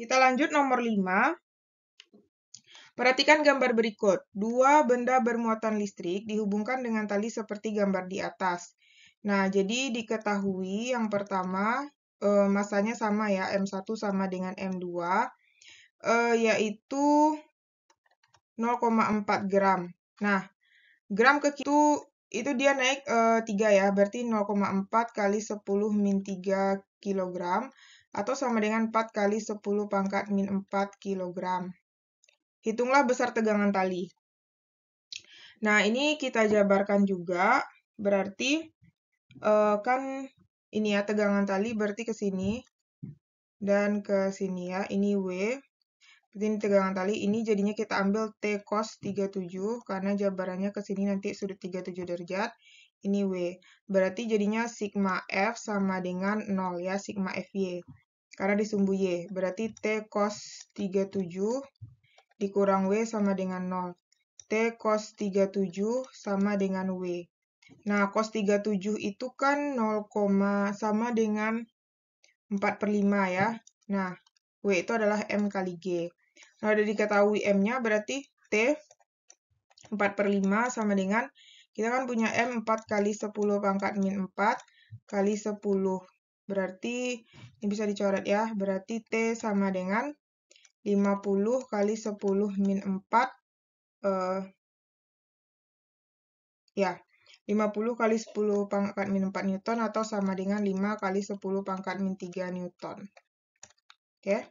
Kita lanjut nomor 5. Perhatikan gambar berikut. Dua benda bermuatan listrik dihubungkan dengan tali seperti gambar di atas. Nah, jadi diketahui yang pertama e, masanya sama ya, M1 sama dengan M2, e, eh, yaitu 0,4 gram. Nah, gram ke itu itu dia naik e, eh, 3 ya, berarti 0,4 kali 10 min 3 kg atau sama dengan 4 kali 10 pangkat min 4 kg. Hitunglah besar tegangan tali. Nah, ini kita jabarkan juga, berarti e, kan ini ya tegangan tali berarti ke sini dan ke sini ya, ini W jadi ini tegangan tali ini jadinya kita ambil T cos 37 karena jabarannya ke sini nanti sudut 37 derajat ini W berarti jadinya sigma F sama dengan 0 ya sigma FY karena disumbu Y berarti T cos 37 dikurang W sama dengan 0 T cos 37 sama dengan W nah cos 37 itu kan 0, sama dengan 4 per 5 ya nah W itu adalah M kali G. Nah, udah diketahui M-nya berarti T 4 per 5 sama dengan, kita kan punya M 4 kali 10 pangkat min 4 kali 10. Berarti, ini bisa dicoret ya, berarti T sama dengan 50 kali 10 min 4, uh, eh, ya, 50 kali 10 pangkat min 4 Newton atau sama dengan 5 kali 10 pangkat min 3 Newton. Yeah.